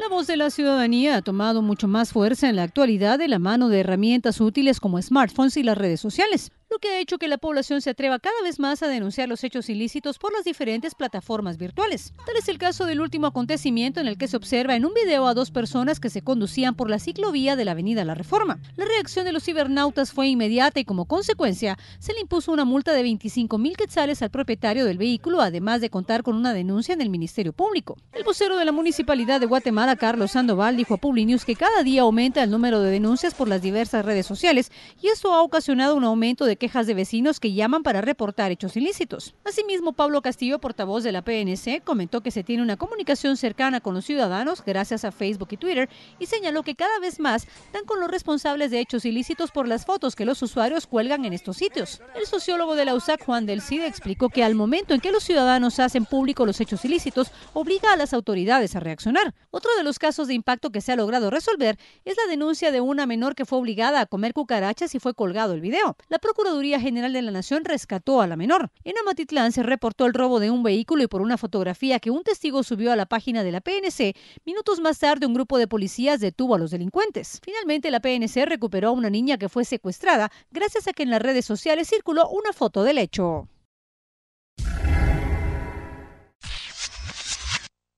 La voz de la ciudadanía ha tomado mucho más fuerza en la actualidad de la mano de herramientas útiles como smartphones y las redes sociales lo que ha hecho que la población se atreva cada vez más a denunciar los hechos ilícitos por las diferentes plataformas virtuales. Tal es el caso del último acontecimiento en el que se observa en un video a dos personas que se conducían por la ciclovía de la Avenida La Reforma. La reacción de los cibernautas fue inmediata y como consecuencia se le impuso una multa de 25 mil quetzales al propietario del vehículo, además de contar con una denuncia en el Ministerio Público. El vocero de la Municipalidad de Guatemala, Carlos Sandoval, dijo a Publinews que cada día aumenta el número de denuncias por las diversas redes sociales y esto ha ocasionado un aumento de quejas de vecinos que llaman para reportar hechos ilícitos. Asimismo, Pablo Castillo, portavoz de la PNC, comentó que se tiene una comunicación cercana con los ciudadanos gracias a Facebook y Twitter y señaló que cada vez más dan con los responsables de hechos ilícitos por las fotos que los usuarios cuelgan en estos sitios. El sociólogo de la USAC, Juan del Cid, explicó que al momento en que los ciudadanos hacen público los hechos ilícitos, obliga a las autoridades a reaccionar. Otro de los casos de impacto que se ha logrado resolver es la denuncia de una menor que fue obligada a comer cucarachas y fue colgado el video. La la Procuraduría General de la Nación rescató a la menor. En Amatitlán se reportó el robo de un vehículo y por una fotografía que un testigo subió a la página de la PNC, minutos más tarde un grupo de policías detuvo a los delincuentes. Finalmente la PNC recuperó a una niña que fue secuestrada gracias a que en las redes sociales circuló una foto del hecho.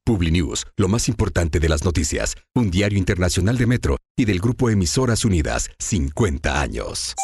PubliNews, lo más importante de las noticias, un diario internacional de Metro y del grupo Emisoras Unidas, 50 años.